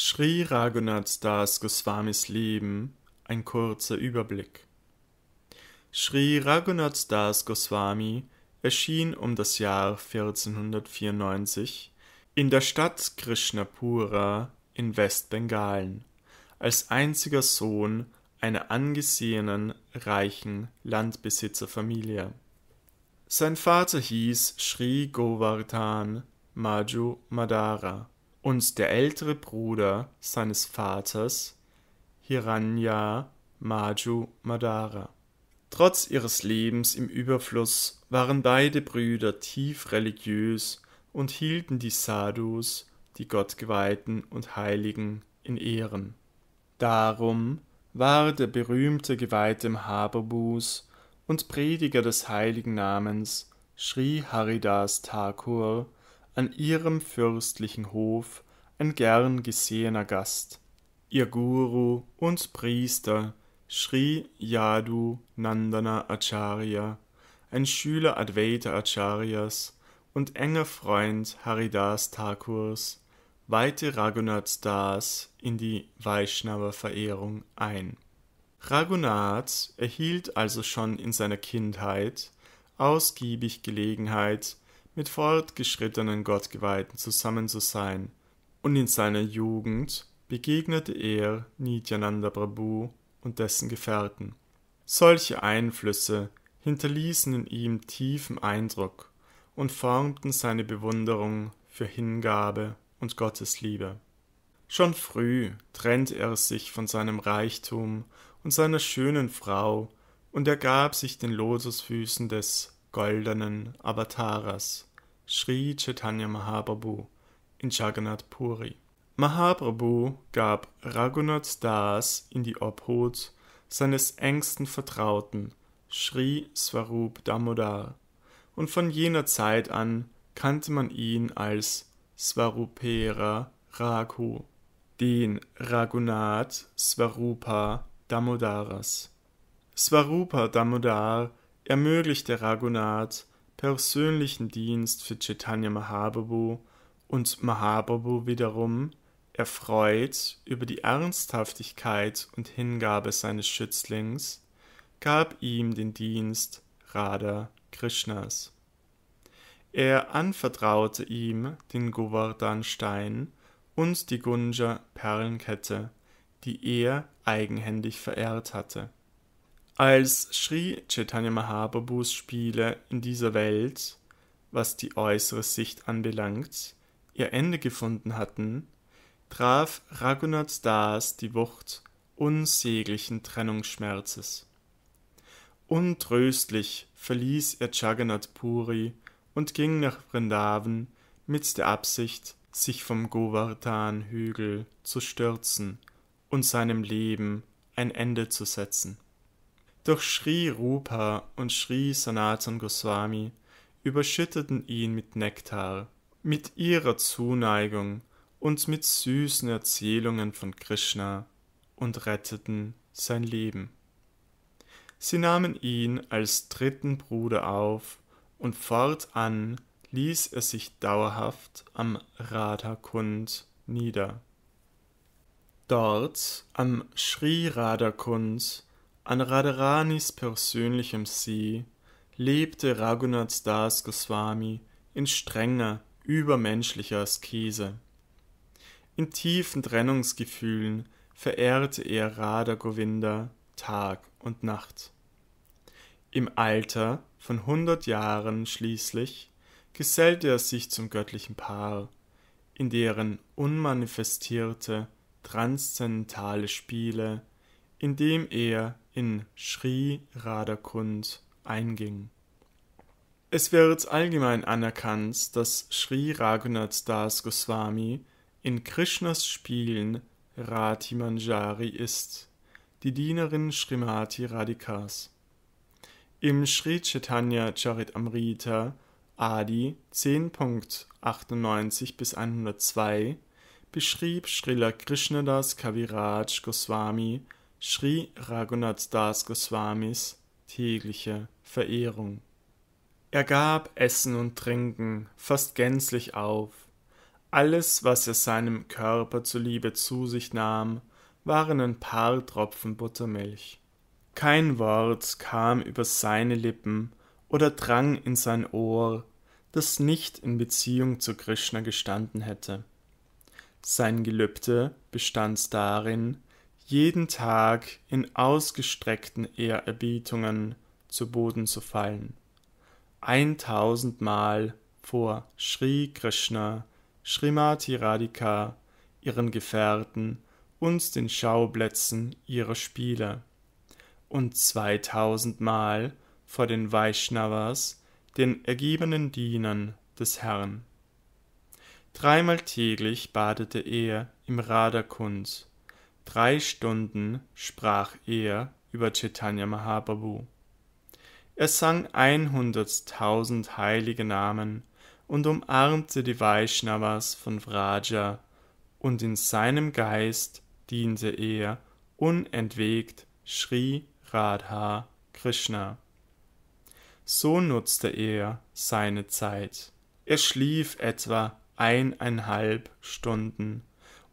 Sri Raghunath Das Goswamis Leben ein kurzer Überblick. Sri Raghunath Das Goswami erschien um das Jahr 1494 in der Stadt Krishnapura in Westbengalen als einziger Sohn einer angesehenen reichen Landbesitzerfamilie. Sein Vater hieß Sri Govardhan Maju Madara und der ältere Bruder seines Vaters, Hiranya Maju Madara. Trotz ihres Lebens im Überfluss waren beide Brüder tief religiös und hielten die Sadhus, die Gottgeweihten und Heiligen, in Ehren. Darum war der berühmte Geweihte im Haberbus und Prediger des heiligen Namens Sri Haridas Thakur an ihrem fürstlichen Hof ein gern gesehener Gast. Ihr Guru und Priester Sri Yadu Nandana Acharya, ein Schüler Advaita Acharyas und enger Freund Haridas Thakurs, weihte Raghunath Das in die Vaishnava-Verehrung ein. Raghunath erhielt also schon in seiner Kindheit ausgiebig Gelegenheit, mit fortgeschrittenen Gottgeweihten zusammen zu sein, und in seiner Jugend begegnete er Nityananda Prabhu und dessen Gefährten. Solche Einflüsse hinterließen in ihm tiefen Eindruck und formten seine Bewunderung für Hingabe und Gottesliebe. Schon früh trennte er sich von seinem Reichtum und seiner schönen Frau und ergab sich den Lotusfüßen des goldenen Avataras. Sri Chaitanya Mahaprabhu in Jagannath Puri. Mahaprabhu gab Raghunath Das in die Obhut seines engsten Vertrauten Sri Swarup Damodar und von jener Zeit an kannte man ihn als Swarupera Raghu, den Raghunath Swarupa Damodaras. Swarupa Damodar ermöglichte Raghunath persönlichen Dienst für Chaitanya Mahaprabhu und Mahaprabhu wiederum erfreut über die Ernsthaftigkeit und Hingabe seines Schützlings, gab ihm den Dienst Radha Krishnas. Er anvertraute ihm den Govardhan-Stein und die Gunja-Perlenkette, die er eigenhändig verehrt hatte. Als Sri Chaitanya Mahaprabhus Spiele in dieser Welt, was die äußere Sicht anbelangt, ihr Ende gefunden hatten, traf Raghunath Das die Wucht unsäglichen Trennungsschmerzes. Untröstlich verließ er Jagannath Puri und ging nach Vrindavan mit der Absicht, sich vom Govardhan-Hügel zu stürzen und seinem Leben ein Ende zu setzen. Doch Sri Rupa und Sri Sanatan Goswami überschütteten ihn mit Nektar, mit ihrer Zuneigung und mit süßen Erzählungen von Krishna und retteten sein Leben. Sie nahmen ihn als dritten Bruder auf und fortan ließ er sich dauerhaft am Radhakund nieder. Dort am Sri Radhakund an Radharanis persönlichem See lebte Raghunath Das Goswami in strenger, übermenschlicher Askese. In tiefen Trennungsgefühlen verehrte er Radha Govinda Tag und Nacht. Im Alter von hundert Jahren schließlich gesellte er sich zum göttlichen Paar, in deren unmanifestierte, transzendentale Spiele, indem er in Sri Radhakund einging. Es wird allgemein anerkannt, dass Sri Raghunath Das Goswami in Krishnas Spielen Rati Manjari ist, die Dienerin Srimati Radhikas. Im Sri Chaitanya Charitamrita Adi 10.98 bis 102 beschrieb Srila Krishnadas Kaviraj Goswami Sri Raghunath Das Goswamis tägliche Verehrung. Er gab Essen und Trinken fast gänzlich auf. Alles, was er seinem Körper zuliebe zu sich nahm, waren ein paar Tropfen Buttermilch. Kein Wort kam über seine Lippen oder drang in sein Ohr, das nicht in Beziehung zu Krishna gestanden hätte. Sein Gelübde bestand darin, jeden Tag in ausgestreckten Ehrerbietungen zu Boden zu fallen. Eintausendmal vor Sri Krishna, Srimati Radhika, ihren Gefährten und den Schauplätzen ihrer Spiele. Und zweitausendmal vor den Vaishnavas, den ergebenen Dienern des Herrn. Dreimal täglich badete er im Radakund Drei Stunden sprach er über Chaitanya Mahaprabhu. Er sang einhunderttausend heilige Namen und umarmte die Vaishnavas von Vraja, und in seinem Geist diente er unentwegt Sri Radha Krishna. So nutzte er seine Zeit. Er schlief etwa eineinhalb Stunden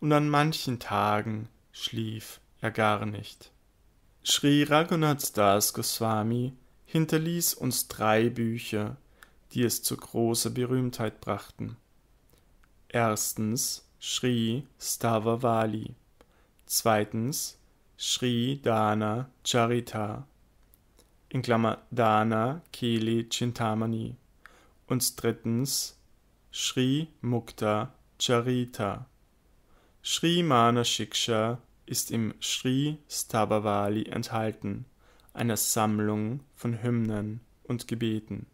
und an manchen Tagen schlief er gar nicht. Sri Raghunath Das Goswami hinterließ uns drei Bücher, die es zu großer Berühmtheit brachten. Erstens Sri Stavavali, zweitens Sri Dana Charita, in Klammer Dana Keli Chintamani und drittens Sri Mukta Charita. Sri Manashiksha ist im Sri Stabhavali enthalten, einer Sammlung von Hymnen und Gebeten